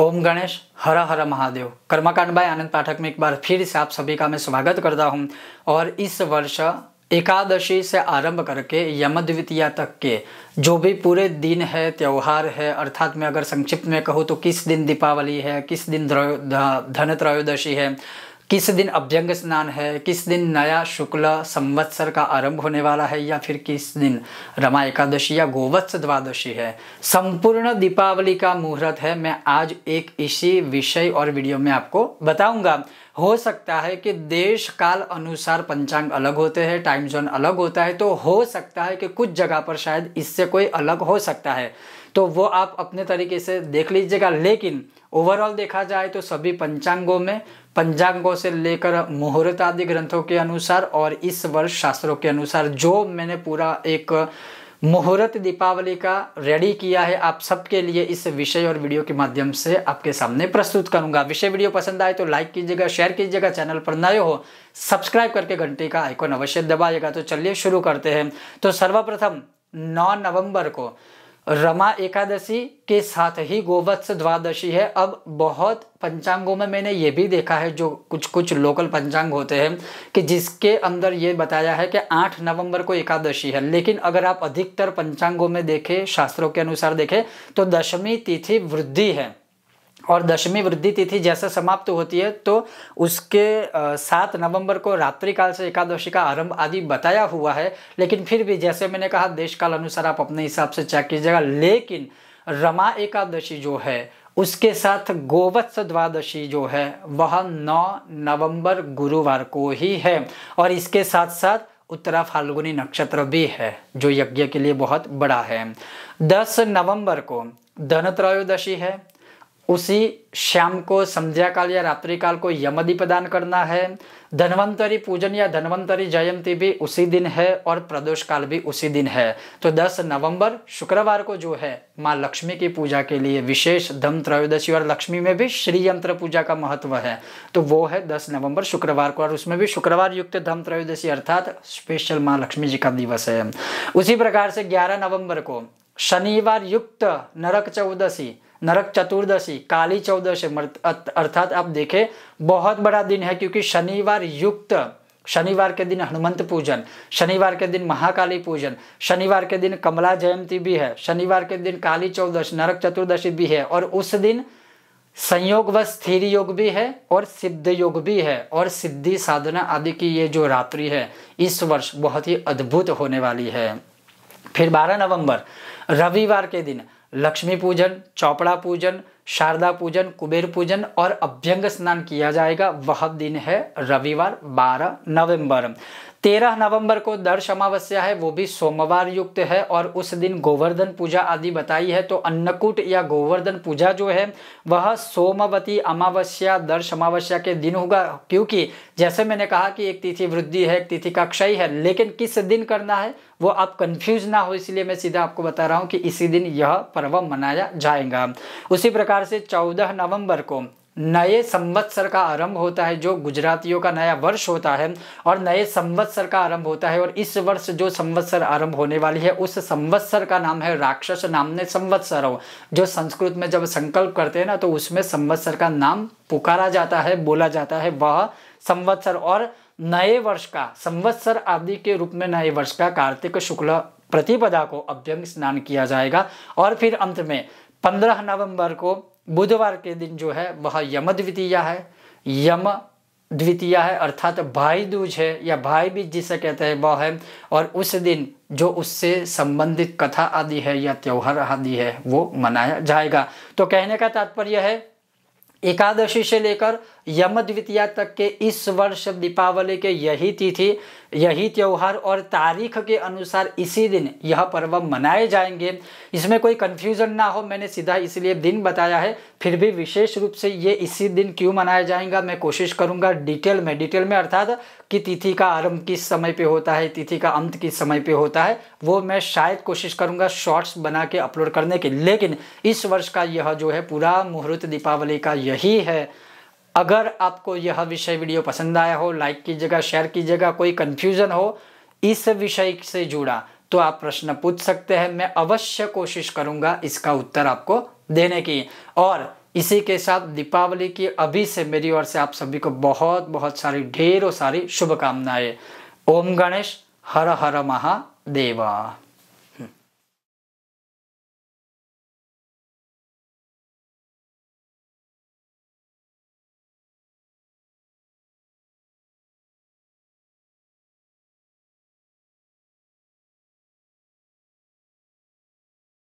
ओम गणेश हर हर महादेव कर्मकांड बाय आनंद पाठक में एक बार फिर से आप सभी का मैं स्वागत करता हूं और इस वर्ष एकादशी से आरंभ करके यम द्वितीया तक के जो भी पूरे दिन है त्यौहार है अर्थात मैं अगर संक्षिप्त में कहूँ तो किस दिन दीपावली है किस दिन धन त्रयोदशी है किस दिन अभ्यंग स्नान है किस दिन नया शुक्ल संवत्सर का आरंभ होने वाला है या फिर किस दिन रमा एकादशी या गोवत्स द्वादशी है संपूर्ण दीपावली का मुहूर्त है मैं आज एक इसी विषय और वीडियो में आपको बताऊंगा हो सकता है कि देश काल अनुसार पंचांग अलग होते हैं टाइम जोन अलग होता है तो हो सकता है कि कुछ जगह पर शायद इससे कोई अलग हो सकता है तो वो आप अपने तरीके से देख लीजिएगा लेकिन ओवरऑल देखा जाए तो सभी पंचांगों में पंचांगों से लेकर मुहूर्त आदि ग्रंथों के अनुसार और इस वर्ष शास्त्रों के अनुसार जो मैंने पूरा एक मुहूर्त दीपावली का रेडी किया है आप सबके लिए इस विषय और वीडियो के माध्यम से आपके सामने प्रस्तुत करूंगा विषय वीडियो पसंद आए तो लाइक कीजिएगा शेयर कीजिएगा चैनल पर नए हो सब्सक्राइब करके घंटे का आइकॉन अवश्य दबाइएगा तो चलिए शुरू करते हैं तो सर्वप्रथम नौ नवंबर को रमा एकादशी के साथ ही गोवत्स द्वादशी है अब बहुत पंचांगों में मैंने ये भी देखा है जो कुछ कुछ लोकल पंचांग होते हैं कि जिसके अंदर ये बताया है कि 8 नवंबर को एकादशी है लेकिन अगर आप अधिकतर पंचांगों में देखें शास्त्रों के अनुसार देखें तो दशमी तिथि वृद्धि है और दशमी वृद्धि तिथि जैसे समाप्त होती है तो उसके सात नवंबर को रात्रि काल से एकादशी का आरंभ आदि बताया हुआ है लेकिन फिर भी जैसे मैंने कहा देश काल अनुसार आप अपने हिसाब से चेक कीजिएगा लेकिन रमा एकादशी जो है उसके साथ गोवत्स द्वादशी जो है वह 9 नवंबर गुरुवार को ही है और इसके साथ साथ उत्तरा फाल्गुनी नक्षत्र भी है जो यज्ञ के लिए बहुत बड़ा है 10 नवंबर को धन त्रयोदशी है उसी शाम को संध्या काल या रात्रि काल को यमदि प्रदान करना है धनवंतरी पूजन या धनवंतरी जयंती भी उसी दिन है और प्रदोष काल भी उसी दिन है तो 10 नवंबर शुक्रवार को जो है माँ लक्ष्मी की पूजा के लिए विशेष धम त्रयोदशी और लक्ष्मी में भी श्री यंत्र पूजा का महत्व है तो वो है 10 नवंबर शुक्रवार को और उसमें भी शुक्रवार युक्त धम त्रयोदशी अर्थात स्पेशल माँ लक्ष्मी जी का दिवस है उसी प्रकार से ग्यारह नवम्बर को शनिवार युक्त नरक चौदशी नरक चतुर्दशी काली चौदश अर्थात आप देखे बहुत बड़ा दिन है क्योंकि शनिवार युक्त शनिवार के दिन हनुमंत पूजन शनिवार के दिन महाकाली पूजन शनिवार के दिन कमला जयंती भी है शनिवार के दिन काली चौदश नरक चतुर्दशी भी है और उस दिन संयोग व स्थिर योग भी है और सिद्ध योग भी है और सिद्धि साधना आदि की ये जो रात्रि है इस वर्ष बहुत ही अद्भुत होने वाली है फिर 12 नवंबर रविवार के दिन लक्ष्मी पूजन चौपड़ा पूजन शारदा पूजन कुबेर पूजन और अभ्यंग स्नान किया जाएगा वह दिन है रविवार 12 नवंबर तेरह नवंबर को दर्श अमावस्या है वो भी सोमवार युक्त है और उस दिन गोवर्धन पूजा आदि बताई है तो अन्नकूट या गोवर्धन पूजा जो है वह सोमवती अमावस्या दर्श अमावस्या के दिन होगा क्योंकि जैसे मैंने कहा कि एक तिथि वृद्धि है एक तिथि का क्षय है लेकिन किस दिन करना है वो आप कंफ्यूज ना हो इसलिए मैं सीधा आपको बता रहा हूँ कि इसी दिन यह पर्व मनाया जाएगा उसी प्रकार से चौदह नवंबर को नए संवत्सर का आरंभ होता है जो गुजरातियों का नया वर्ष होता है और नए संवत्सर का आरंभ होता है और इस वर्ष जो संवत्सर आरंभ होने वाली है उस संवत्सर का नाम है राक्षस नाम ने संवत्सर हो जो संस्कृत में जब संकल्प करते हैं ना तो उसमें संवत्सर का नाम पुकारा जाता है बोला जाता है वह संवत्सर और नए वर्ष का संवत्सर आदि के रूप में नए वर्ष का कार्तिक शुक्ल प्रतिपदा को अभ्यंग स्नान किया जाएगा और फिर अंत में पंद्रह नवंबर को बुधवार के दिन जो है वह यम द्वितीया है यम द्वितीया है अर्थात भाई दूज है या भाई बीज जिसे कहते हैं वह है और उस दिन जो उससे संबंधित कथा आदि है या त्यौहार आदि है वो मनाया जाएगा तो कहने का तात्पर्य है एकादशी से लेकर यम द्वितीया तक के इस वर्ष दीपावली के यही तिथि यही त्यौहार और तारीख के अनुसार इसी दिन यह पर्व मनाए जाएंगे इसमें कोई कन्फ्यूज़न ना हो मैंने सीधा इसलिए दिन बताया है फिर भी विशेष रूप से ये इसी दिन क्यों मनाया जाएगा मैं कोशिश करूँगा डिटेल में डिटेल में अर्थात कि तिथि का आरंभ किस समय पे होता है तिथि का अंत किस समय पे होता है वो मैं शायद कोशिश करूँगा शॉर्ट्स बना के अपलोड करने की लेकिन इस वर्ष का यह जो है पूरा मुहूर्त दीपावली का यही है अगर आपको यह विषय वीडियो पसंद आया हो लाइक कीजिएगा शेयर कीजिएगा कोई कन्फ्यूज़न हो इस विषय से जुड़ा तो आप प्रश्न पूछ सकते हैं मैं अवश्य कोशिश करूंगा इसका उत्तर आपको देने की और इसी के साथ दीपावली की अभी से मेरी ओर से आप सभी को बहुत बहुत सारी ढेरों सारी शुभकामनाएं ओम गणेश हर हर महादेवा